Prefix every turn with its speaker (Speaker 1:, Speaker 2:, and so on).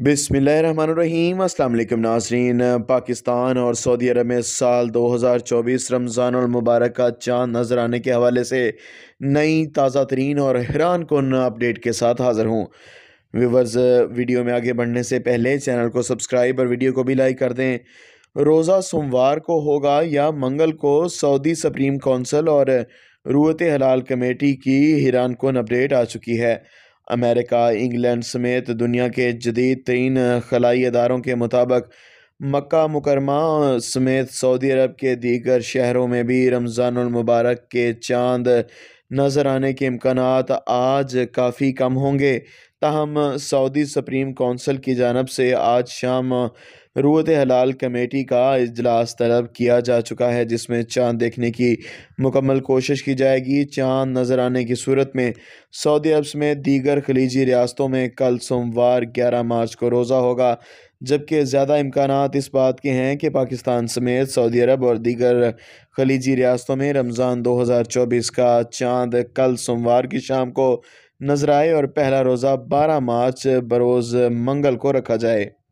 Speaker 1: अस्सलाम वालेकुम नाजरीन पाकिस्तान और सऊदी अरब में साल 2024 रमज़ान मुबारक का चांद नज़र आने के हवाले से नई ताज़ा तरीन और हैरान कन अपडेट के साथ हाज़िर हूँ व्यूवर्स वीडियो में आगे बढ़ने से पहले चैनल को सब्सक्राइब और वीडियो को भी लाइक कर दें रोज़ा सोमवार को होगा या मंगल को सऊदी सुप्रीम कौंसल और रूत हलाल कमेटी की हैरान कन अपडेट आ चुकी है अमेरिका इंग्लैंड समेत दुनिया के जदीद तरीन खलाई अदारों के मुताबिक मक्का मुकरमा समेत सऊदी अरब के दीगर शहरों में भी रमज़ानमबारक के चांद नज़र आने के इम्कान आज काफ़ी कम होंगे तहम सऊदी सुप्रीम कौंसल की जानब से आज शाम रुत हलाल कमेटी का अजलास तलब किया जा चुका है जिसमें चांद देखने की मुकम्मल कोशिश की जाएगी चांद नज़र आने की सूरत में सऊदी अरब में दीगर खलीजी रियासतों में कल सोमवार ग्यारह मार्च को रोज़ा होगा जबकि ज़्यादा इम्कान इस बात के हैं कि पाकिस्तान समेत सऊदी अरब और दीगर खलीजी रियासतों में रमज़ान दो हज़ार चौबीस का चांद कल सोमवार की शाम को नजर आए और पहला रोज़ा बारह मार्च बरोज़ मंगल को रखा जाए